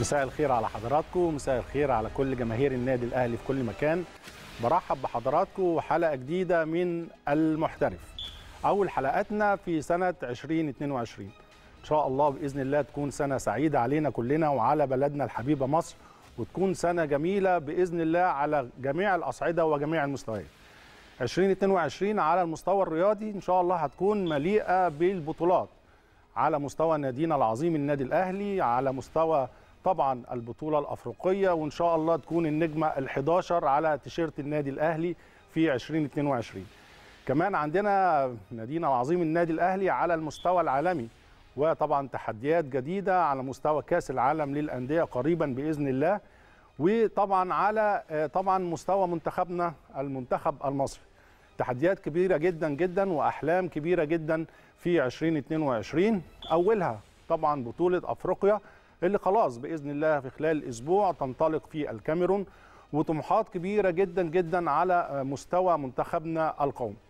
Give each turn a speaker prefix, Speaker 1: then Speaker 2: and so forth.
Speaker 1: مساء الخير على حضراتكم مساء الخير على كل جماهير النادي الاهلي في كل مكان برحب بحضراتكم وحلقه جديده من المحترف اول حلقاتنا في سنه 2022 ان شاء الله باذن الله تكون سنه سعيده علينا كلنا وعلى بلدنا الحبيبه مصر وتكون سنه جميله باذن الله على جميع الاصعده وجميع المستويات 2022 على المستوى الرياضي ان شاء الله هتكون مليئه بالبطولات على مستوى نادينا العظيم النادي الاهلي على مستوى طبعا البطوله الافريقيه وان شاء الله تكون النجمه ال11 على تيشيرت النادي الاهلي في 2022 كمان عندنا نادينا العظيم النادي الاهلي على المستوى العالمي وطبعا تحديات جديده على مستوى كاس العالم للانديه قريبا باذن الله وطبعا على آه، طبعا مستوى منتخبنا المنتخب المصري تحديات كبيره جدا جدا واحلام كبيره جدا في 2022 اولها طبعا بطوله افريقيا اللي خلاص باذن الله في خلال اسبوع تنطلق في الكاميرون وطموحات كبيره جدا جدا على مستوى منتخبنا القومي